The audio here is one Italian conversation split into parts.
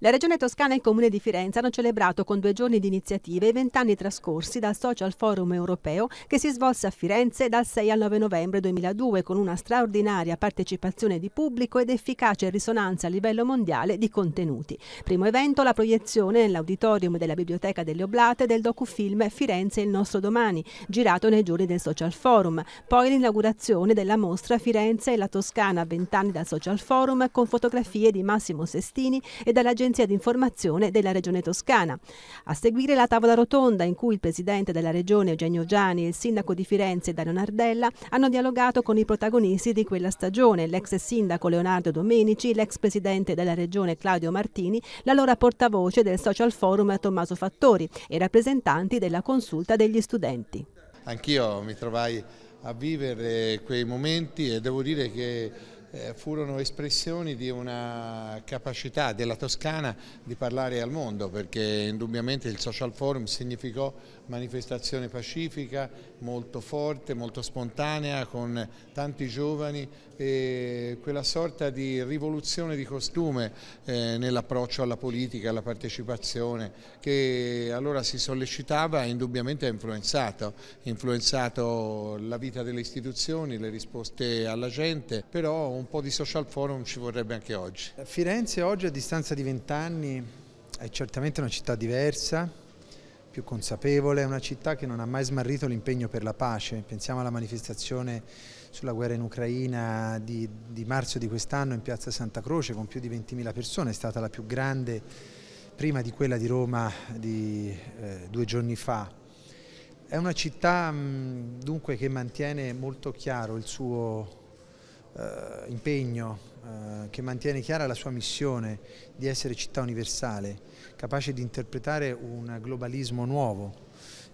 La Regione Toscana e il Comune di Firenze hanno celebrato con due giorni di iniziative i vent'anni trascorsi dal Social Forum europeo che si svolse a Firenze dal 6 al 9 novembre 2002 con una straordinaria partecipazione di pubblico ed efficace risonanza a livello mondiale di contenuti. Primo evento la proiezione nell'auditorium della Biblioteca delle Oblate del docufilm Firenze il nostro domani, girato nei giorni del Social Forum, poi l'inaugurazione della mostra Firenze e la Toscana vent'anni dal Social Forum con fotografie di Massimo Sestini e dalla l'Agenzia di Informazione della Regione Toscana. A seguire la tavola rotonda in cui il Presidente della Regione Eugenio Giani e il Sindaco di Firenze Dario Nardella hanno dialogato con i protagonisti di quella stagione, l'ex Sindaco Leonardo Domenici, l'ex Presidente della Regione Claudio Martini, l'allora portavoce del Social Forum Tommaso Fattori e rappresentanti della Consulta degli Studenti. Anch'io mi trovai a vivere quei momenti e devo dire che eh, furono espressioni di una capacità della Toscana di parlare al mondo perché indubbiamente il social forum significò manifestazione pacifica molto forte, molto spontanea con tanti giovani e quella sorta di rivoluzione di costume eh, nell'approccio alla politica, alla partecipazione che allora si sollecitava e indubbiamente ha influenzato, influenzato la vita delle istituzioni, le risposte alla gente, però un un po' di social forum ci vorrebbe anche oggi. Eh, Firenze oggi a distanza di vent'anni è certamente una città diversa, più consapevole, è una città che non ha mai smarrito l'impegno per la pace. Pensiamo alla manifestazione sulla guerra in Ucraina di, di marzo di quest'anno in piazza Santa Croce con più di 20.000 persone, è stata la più grande prima di quella di Roma di eh, due giorni fa. È una città mm, dunque che mantiene molto chiaro il suo eh, impegno, eh, che mantiene chiara la sua missione di essere città universale, capace di interpretare un globalismo nuovo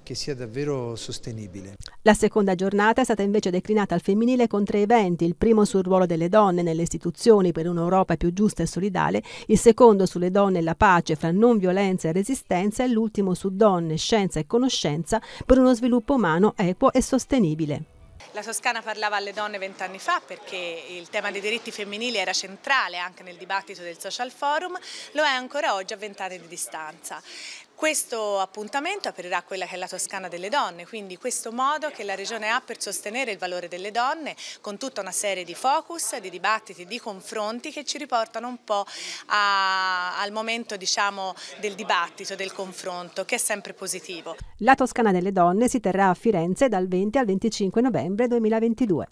che sia davvero sostenibile. La seconda giornata è stata invece declinata al femminile con tre eventi, il primo sul ruolo delle donne nelle istituzioni per un'Europa più giusta e solidale, il secondo sulle donne e la pace fra non violenza e resistenza e l'ultimo su donne, scienza e conoscenza per uno sviluppo umano equo e sostenibile. La Toscana parlava alle donne vent'anni fa perché il tema dei diritti femminili era centrale anche nel dibattito del Social Forum, lo è ancora oggi a vent'anni di distanza. Questo appuntamento aprirà quella che è la Toscana delle donne, quindi questo modo che la Regione ha per sostenere il valore delle donne con tutta una serie di focus, di dibattiti, di confronti che ci riportano un po' a, al momento diciamo, del dibattito, del confronto, che è sempre positivo. La Toscana delle donne si terrà a Firenze dal 20 al 25 novembre 2022.